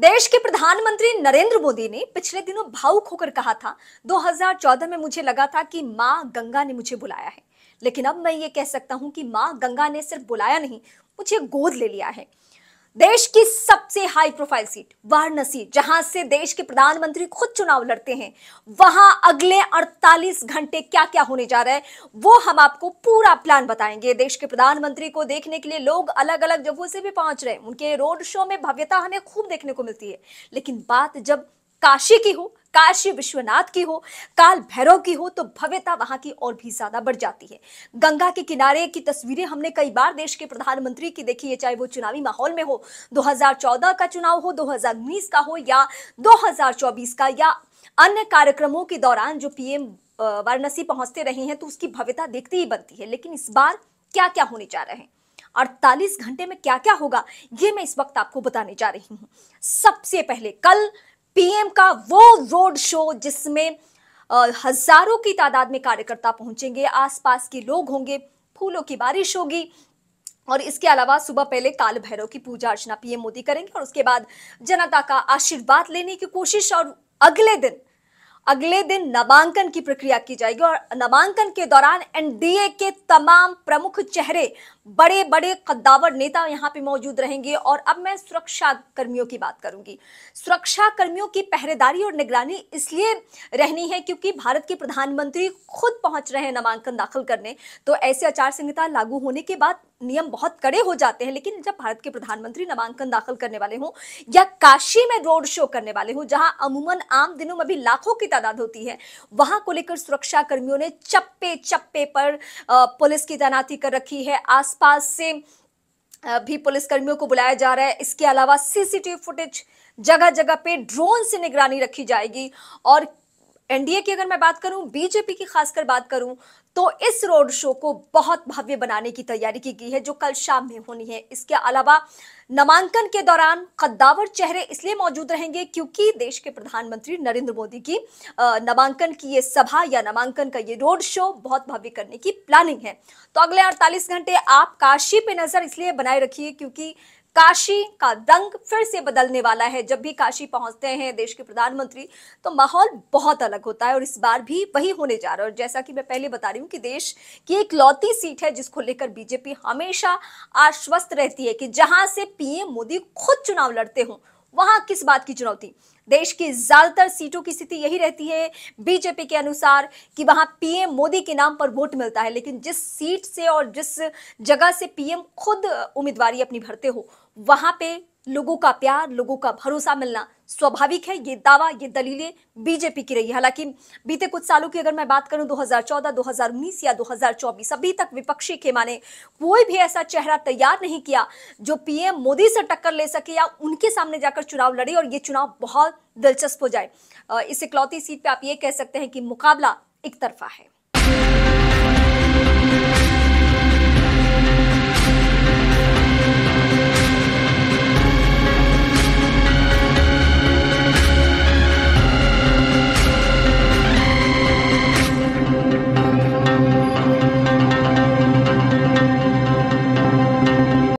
देश के प्रधानमंत्री नरेंद्र मोदी ने पिछले दिनों भावुक होकर कहा था 2014 में मुझे लगा था कि माँ गंगा ने मुझे बुलाया है लेकिन अब मैं ये कह सकता हूँ कि माँ गंगा ने सिर्फ बुलाया नहीं मुझे गोद ले लिया है देश की सबसे हाई प्रोफाइल सीट वाराणसी जहां से देश के प्रधानमंत्री खुद चुनाव लड़ते हैं वहां अगले 48 घंटे क्या क्या होने जा रहा है वो हम आपको पूरा प्लान बताएंगे देश के प्रधानमंत्री को देखने के लिए लोग अलग अलग जगहों से भी पहुंच रहे हैं उनके रोड शो में भव्यता हमें खूब देखने को मिलती है लेकिन बात जब काशी की हो काशी विश्वनाथ की हो काल भैरव की हो तो भव्यता वहां की और भी ज्यादा बढ़ जाती है गंगा के किनारे की तस्वीरें हमने कई बार देश के प्रधानमंत्री की देखी है चाहे वो चुनावी माहौल में हो 2014 का चुनाव हो 2019 का हो या 2024 का या अन्य कार्यक्रमों के दौरान जो पीएम वाराणसी पहुंचते रहे हैं तो उसकी भव्यता देखती ही बनती है लेकिन इस बार क्या क्या होने जा रहे हैं अड़तालीस घंटे में क्या क्या होगा ये मैं इस वक्त आपको बताने जा रही हूँ सबसे पहले कल पीएम का वो रोड शो जिसमें हजारों की तादाद में कार्यकर्ता पहुंचेंगे आसपास के लोग होंगे फूलों की बारिश होगी और इसके अलावा सुबह पहले काल भैरव की पूजा अर्चना पीएम मोदी करेंगे और उसके बाद जनता का आशीर्वाद लेने की कोशिश और अगले दिन अगले दिन नामांकन की प्रक्रिया की जाएगी और नामांकन के दौरान एनडीए के तमाम प्रमुख चेहरे बड़े बड़े कद्दावर नेता यहाँ पे मौजूद रहेंगे और अब मैं सुरक्षा कर्मियों की बात करूंगी सुरक्षा कर्मियों की पहरेदारी और निगरानी इसलिए रहनी है क्योंकि भारत के प्रधानमंत्री खुद पहुंच रहे हैं नामांकन दाखिल करने तो ऐसे आचार संहिता लागू होने के बाद नियम बहुत कड़े हो जाते हैं लेकिन जब भारत के प्रधानमंत्री नामांकन दाखिल करने वाले हों या काशी में रोड शो करने वाले हों जहां अमूमन आम दिनों में भी लाखों की तादाद होती है वहां को लेकर सुरक्षा कर्मियों ने चप्पे चप्पे पर पुलिस की तैनाती कर रखी है आज आसपास से भी पुलिसकर्मियों को बुलाया जा रहा है इसके अलावा सीसीटीवी फुटेज जगह जगह पे ड्रोन से निगरानी रखी जाएगी और एनडीए की अगर मैं बात करूं बीजेपी की खासकर बात करूं तो इस रोड शो को बहुत भव्य बनाने की तैयारी की गई है जो कल शाम में होनी है इसके अलावा नामांकन के दौरान कद्दावर चेहरे इसलिए मौजूद रहेंगे क्योंकि देश के प्रधानमंत्री नरेंद्र मोदी की नामांकन की ये सभा या नामांकन का ये रोड शो बहुत भव्य करने की प्लानिंग है तो अगले अड़तालीस घंटे आप काशी पे नजर इसलिए बनाए रखिए क्योंकि काशी का रंग फिर से बदलने वाला है जब भी काशी पहुंचते हैं देश के प्रधानमंत्री तो माहौल बहुत अलग होता है और इस बार भी वही होने जा रहा है और जैसा कि मैं पहले बता रही हूं कि देश की एक लौती सीट है जिसको लेकर बीजेपी हमेशा आश्वस्त रहती है कि जहां से पीएम मोदी खुद चुनाव लड़ते हों वहां किस बात की चुनौती देश की ज्यादातर सीटों की स्थिति यही रहती है बीजेपी के अनुसार कि वहां पीएम मोदी के नाम पर वोट मिलता है लेकिन जिस सीट से और जिस जगह से पीएम खुद उम्मीदवारी अपनी भरते हो वहां पे लोगों का प्यार लोगों का भरोसा मिलना स्वाभाविक है ये दावा ये दलीलें बीजेपी की रही है हालांकि बीते कुछ सालों की अगर मैं बात करूं 2014, 2019 या 2024 अभी तक विपक्षी के माने कोई भी ऐसा चेहरा तैयार नहीं किया जो पीएम मोदी से टक्कर ले सके या उनके सामने जाकर चुनाव लड़े और ये चुनाव बहुत दिलचस्प हो जाए इस इकलौती सीट पर आप ये कह सकते हैं कि मुकाबला एक तरफा है